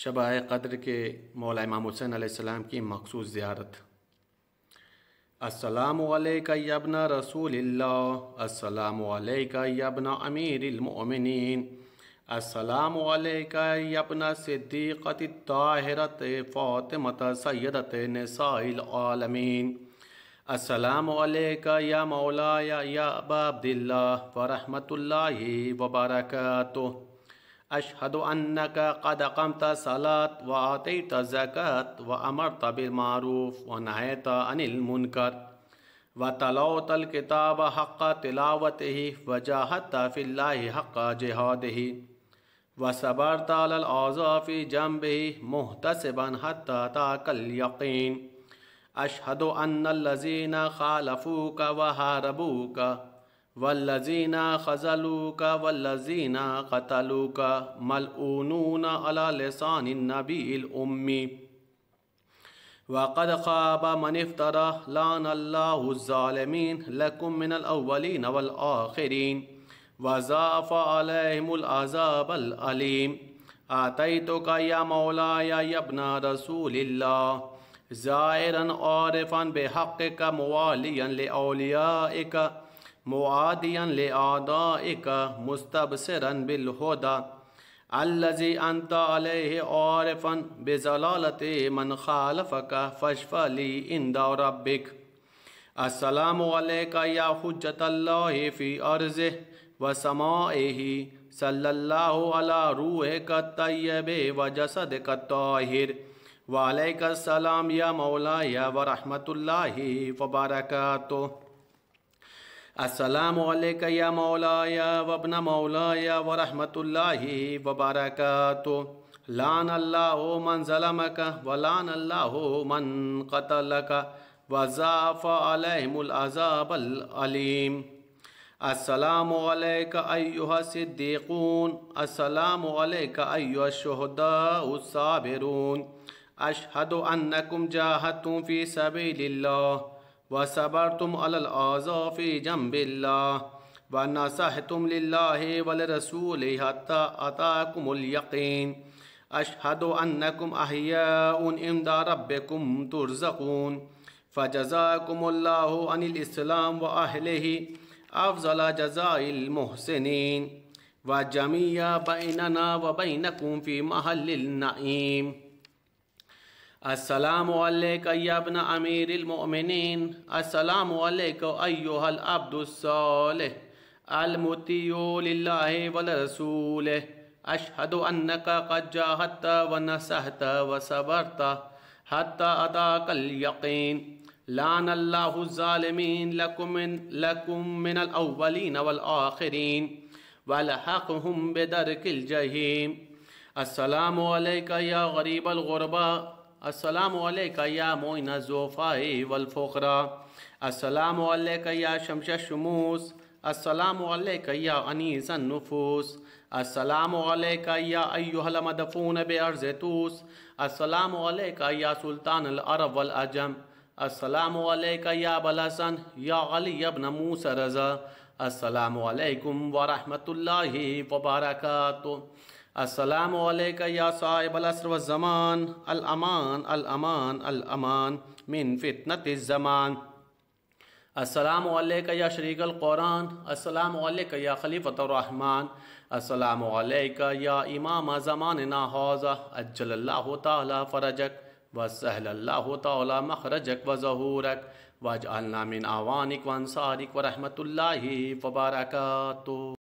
शबा कदर के मौला इमाम हुसैन आसमाम की मखसूस ज़्यारत असलमैका यबना रसूल असलमैका अमीर अमिन असलमैका सिद्दीक़त ताहरत फ़ातमत सैदत नसाइलमीन आलमीन या मौलाया या अबाबदिल्ला वरहमतुल्ला वबरकू أشهد أنك قد قمت صلاة وأعطيت زكاة وأمرت بالمعروف ونهيت عن المنكر وتلوت الكتاب حق تلاوته وجاهدت في الله حق جهاده وصبرت على الأعضاء في جنبه محتسبا حتى تاك اليقين أشهد أن الذين خالفوك وهاربوك वल्लजीना खजलू का वल्लजीना कतलू का मलऊनून अला लसान नबील उम्मी वक़द ख़ाब मन अफ्तरा लान अल्लामीन लकुम मिन अव्वलीन वल आखरीन वज़ाफ़ अलहमज़ाबलीम आतई तो का या मौला या यबना रसूल ज़ायरन और फ़न बेहक़ का मवालियन लिया मुआदियन मुआदिया लदा मुस्तब से रन बिलहदा अल्लजी अंत और फ़न बेजलालत मन खालफ़क फ़शफ़ली इंदा रबिक असलमैका या हजतफ़ी अर्ज़ व समाही सल्ला रूह का तयब व जसद का ताहिर वालेकाम या मौला या वरहमत ला तो السلام عليك يا مولاي وابن مولاي ورحمة الله وبركاته لعن الله من ظلمك ولعن الله من قتلك وزاف عليهم العذاب الأليم السلام عليك أيها الصديقون السلام عليك أيها الشهداء الصابرون أشهد أنكم جاهدتم في سبيل الله व सबर तुम जम बिल्ला व नसह तुम वल रसूल अताकुमयकीन अशहद अन्नकुम अहिया उन इमदा कुम तुरज़कून फ़जाकुमल्लाह अनिल इस्लाम व ही अफजला जजाइल मोहसिन व जमिया बैनना व बैनकुम फ़ी महल नईम السلام عليك يا ابن أمير المؤمنين السلام عليك أيها العبد الصالح المطيع لله ولرسوله أشهد أنك قد جاهدت ونصحت وصبرت حتى أتاك اليقين لعن الله الظالمين لكم من, لكم من الأولين والآخرين ولحقهم بدرك الجحيم السلام عليك يا غريب الغربة السلام عليك يا معين الزوفاء والفقراء السلام عليك يا شمس الشموس السلام عليك يا أنيس النفوس السلام عليك يا أيها المدفون بأرز توس السلام عليك يا سلطان العرب والأجم السلام عليك يا بلسن يا علي بن موسى رضا असलकम वरहमतुल्लि वबरक असलक या साहिब अलसरवज़मान अलमान अलमान अलमान मिन फितनत ज़मान असलक या शरीक क़ुरान असलक या खलीफ़तरहमान असलक या इमाम ज़मानना हौज़ा अज्जल्ला तरजक फ़रजक वसहल्ला तखरजक व ज़हूरक वज अलनामिन आवानिक वंसारिक वरहमत ला वबारक